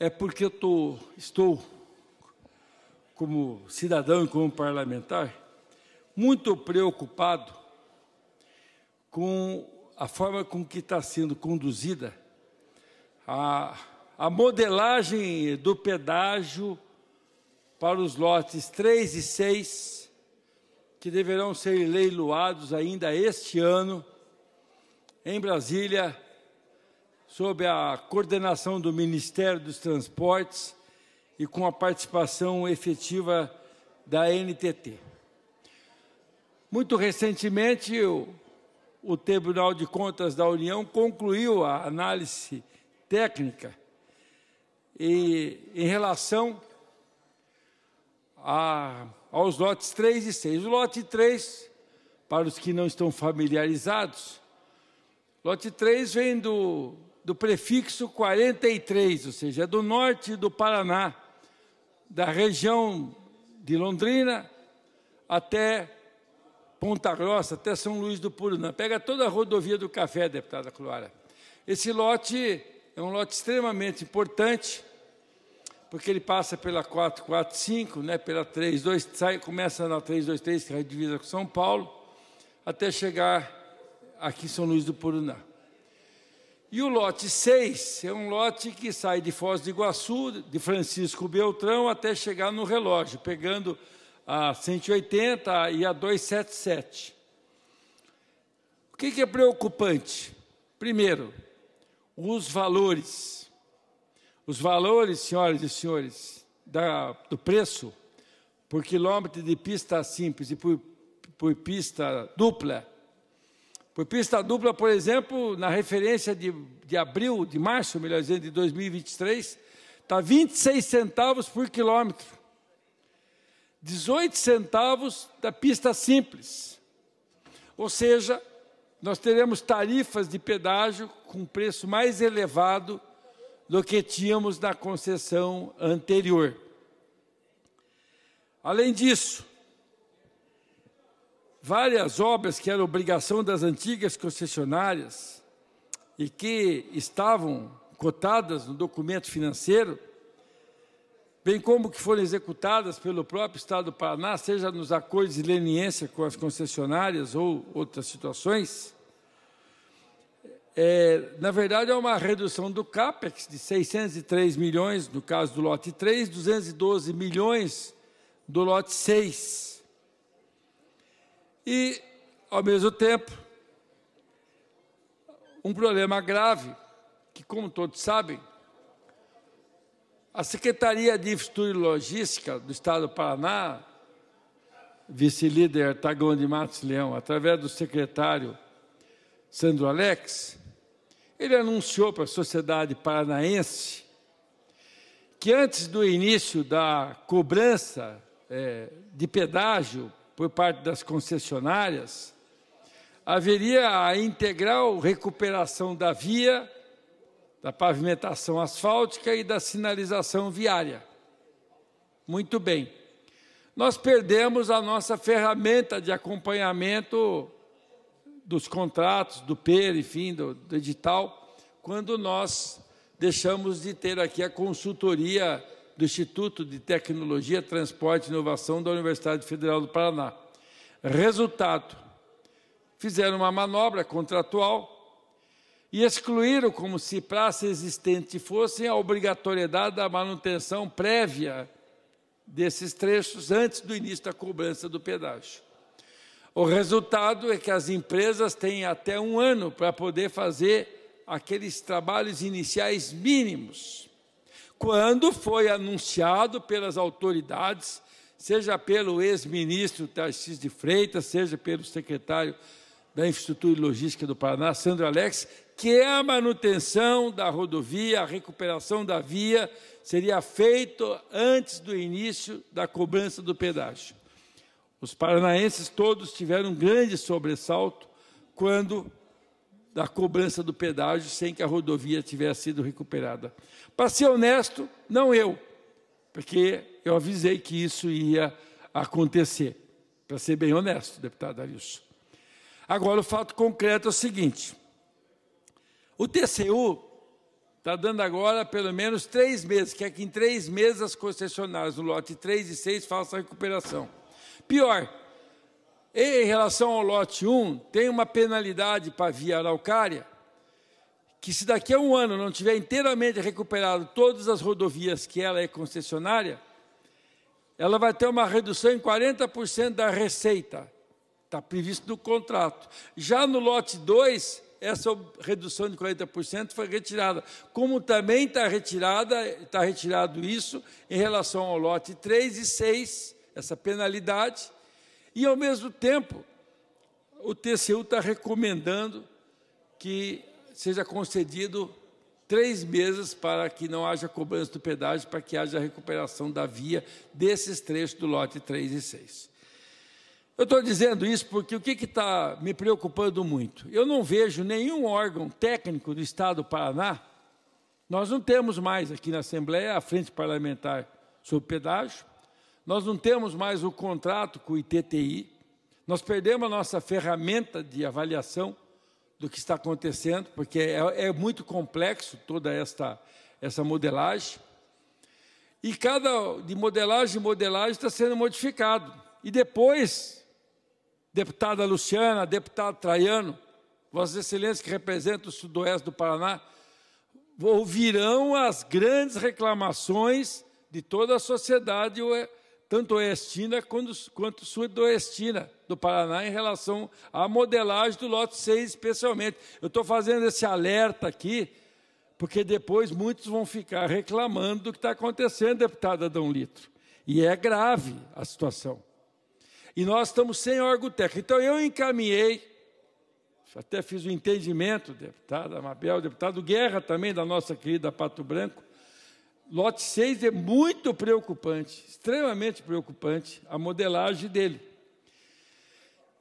é porque eu tô, estou, como cidadão e como parlamentar, muito preocupado com a forma com que está sendo conduzida a, a modelagem do pedágio para os lotes 3 e 6, que deverão ser leiloados ainda este ano, em Brasília, sob a coordenação do Ministério dos Transportes e com a participação efetiva da NTT. Muito recentemente, o, o Tribunal de Contas da União concluiu a análise técnica e, em relação a, aos lotes 3 e 6. O lote 3, para os que não estão familiarizados, lote 3 vem do do prefixo 43, ou seja, é do norte do Paraná, da região de Londrina até Ponta Grossa, até São Luís do Purunã. Pega toda a rodovia do café, deputada Clara. Esse lote é um lote extremamente importante, porque ele passa pela 445, né, pela 32, sai, começa na 323, que é a divisa com São Paulo, até chegar aqui em São Luís do Purunã. E o lote 6 é um lote que sai de Foz do Iguaçu, de Francisco Beltrão, até chegar no relógio, pegando a 180 e a 277. O que, é preocupante? Primeiro, os valores. Os valores, senhoras e senhores, da, do preço por quilômetro de pista simples e por, por pista dupla por pista dupla, por exemplo, na referência de, de abril, de março, melhor dizendo, de 2023, está 26 centavos por quilômetro. 18 centavos da pista simples. Ou seja, nós teremos tarifas de pedágio com preço mais elevado do que tínhamos na concessão anterior. Além disso, várias obras que eram obrigação das antigas concessionárias e que estavam cotadas no documento financeiro, bem como que foram executadas pelo próprio Estado do Paraná, seja nos acordos de leniência com as concessionárias ou outras situações, é, na verdade, é uma redução do CAPEX de 603 milhões, no caso do lote 3, 212 milhões do lote 6 e, ao mesmo tempo, um problema grave, que, como todos sabem, a Secretaria de Infraestrutura e Logística do Estado do Paraná, vice-líder Tagão de Matos Leão, através do secretário Sandro Alex, ele anunciou para a sociedade paranaense que antes do início da cobrança é, de pedágio por parte das concessionárias, haveria a integral recuperação da via, da pavimentação asfáltica e da sinalização viária. Muito bem. Nós perdemos a nossa ferramenta de acompanhamento dos contratos, do PER, enfim, do, do edital, quando nós deixamos de ter aqui a consultoria do Instituto de Tecnologia, Transporte e Inovação da Universidade Federal do Paraná. Resultado: fizeram uma manobra contratual e excluíram, como se praça existente fosse, a obrigatoriedade da manutenção prévia desses trechos antes do início da cobrança do pedágio. O resultado é que as empresas têm até um ano para poder fazer aqueles trabalhos iniciais mínimos quando foi anunciado pelas autoridades, seja pelo ex-ministro Tarcísio de Freitas, seja pelo secretário da Infraestrutura e Logística do Paraná, Sandro Alex, que a manutenção da rodovia, a recuperação da via, seria feito antes do início da cobrança do pedágio. Os paranaenses todos tiveram um grande sobressalto quando da cobrança do pedágio sem que a rodovia tivesse sido recuperada. Para ser honesto, não eu, porque eu avisei que isso ia acontecer. Para ser bem honesto, deputado Arilson. Agora, o fato concreto é o seguinte: o TCU está dando agora pelo menos três meses, quer que em três meses as concessionárias do lote 3 e 6 façam a recuperação. Pior, em relação ao lote 1, tem uma penalidade para a Via Araucária, que se daqui a um ano não tiver inteiramente recuperado todas as rodovias que ela é concessionária, ela vai ter uma redução em 40% da receita. Está previsto no contrato. Já no lote 2, essa redução de 40% foi retirada. Como também está retirada, está retirado isso em relação ao lote 3 e 6, essa penalidade e, ao mesmo tempo, o TCU está recomendando que seja concedido três meses para que não haja cobrança do pedágio, para que haja recuperação da via desses trechos do lote 3 e 6. Eu estou dizendo isso porque o que está me preocupando muito? Eu não vejo nenhum órgão técnico do Estado do Paraná, nós não temos mais aqui na Assembleia a Frente Parlamentar sobre Pedágio, nós não temos mais o contrato com o ITTI, nós perdemos a nossa ferramenta de avaliação do que está acontecendo, porque é, é muito complexo toda esta, essa modelagem. E cada de modelagem em modelagem está sendo modificado. E depois, deputada Luciana, deputado Traiano, Vossas Excelências que representam o sudoeste do Paraná, ouvirão as grandes reclamações de toda a sociedade tanto oestina quanto, quanto sudoestina do Paraná em relação à modelagem do lote 6, especialmente. Eu estou fazendo esse alerta aqui, porque depois muitos vão ficar reclamando do que está acontecendo, deputada Dom Litro. E é grave a situação. E nós estamos sem órgão técnico. Então eu encaminhei, até fiz o um entendimento, deputada Mabel, deputado Guerra também, da nossa querida Pato Branco, lote 6 é muito preocupante, extremamente preocupante a modelagem dele.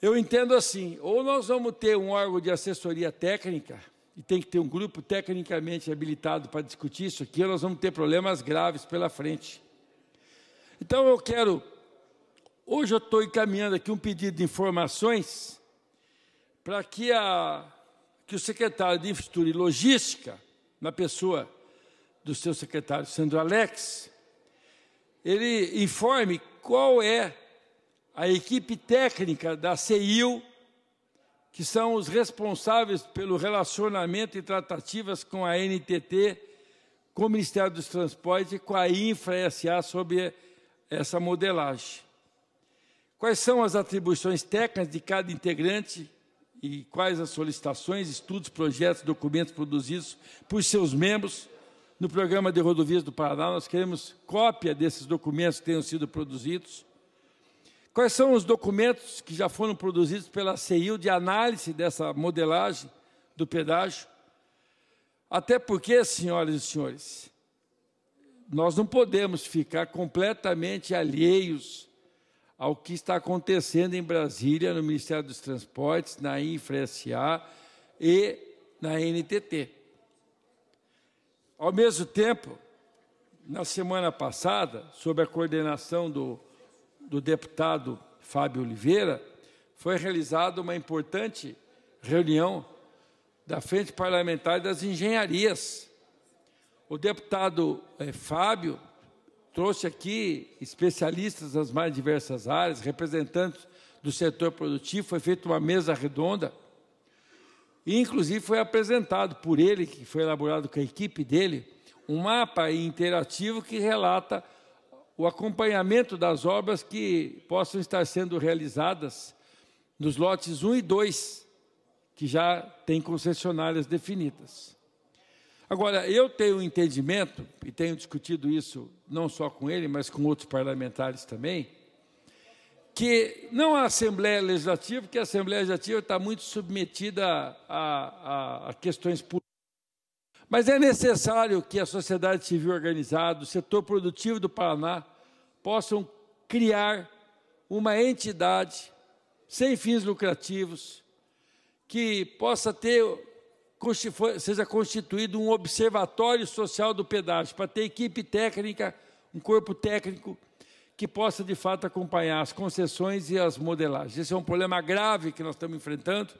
Eu entendo assim: ou nós vamos ter um órgão de assessoria técnica, e tem que ter um grupo tecnicamente habilitado para discutir isso aqui, ou nós vamos ter problemas graves pela frente. Então eu quero. Hoje eu estou encaminhando aqui um pedido de informações para que, a, que o secretário de Infraestrutura e Logística, na pessoa do seu secretário Sandro Alex, ele informe qual é a equipe técnica da CEIU, que são os responsáveis pelo relacionamento e tratativas com a NTT, com o Ministério dos Transportes e com a Infra SA sobre essa modelagem. Quais são as atribuições técnicas de cada integrante e quais as solicitações, estudos, projetos, documentos produzidos por seus membros no programa de rodovias do Paraná, nós queremos cópia desses documentos que tenham sido produzidos. Quais são os documentos que já foram produzidos pela CEIU de análise dessa modelagem do pedágio? Até porque, senhoras e senhores, nós não podemos ficar completamente alheios ao que está acontecendo em Brasília, no Ministério dos Transportes, na InfraSA e na NTT. Ao mesmo tempo, na semana passada, sob a coordenação do, do deputado Fábio Oliveira, foi realizada uma importante reunião da Frente Parlamentar das Engenharias. O deputado eh, Fábio trouxe aqui especialistas das mais diversas áreas, representantes do setor produtivo, foi feita uma mesa redonda e, inclusive, foi apresentado por ele, que foi elaborado com a equipe dele, um mapa interativo que relata o acompanhamento das obras que possam estar sendo realizadas nos lotes 1 e 2, que já têm concessionárias definidas. Agora, eu tenho um entendimento, e tenho discutido isso não só com ele, mas com outros parlamentares também, que não a Assembleia Legislativa, porque a Assembleia Legislativa está muito submetida a, a, a questões políticas, mas é necessário que a sociedade civil organizada, o setor produtivo do Paraná, possam criar uma entidade sem fins lucrativos que possa ter seja constituído um observatório social do pedágio para ter equipe técnica, um corpo técnico que possa de fato acompanhar as concessões e as modelagens. Esse é um problema grave que nós estamos enfrentando.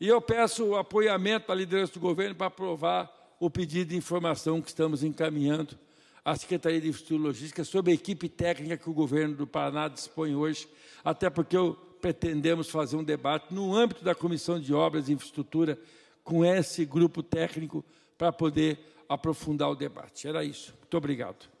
E eu peço o apoiamento da liderança do governo para aprovar o pedido de informação que estamos encaminhando à Secretaria de Infraestrutura Logística sobre a equipe técnica que o governo do Paraná dispõe hoje, até porque pretendemos fazer um debate no âmbito da Comissão de Obras e Infraestrutura com esse grupo técnico para poder aprofundar o debate. Era isso. Muito obrigado.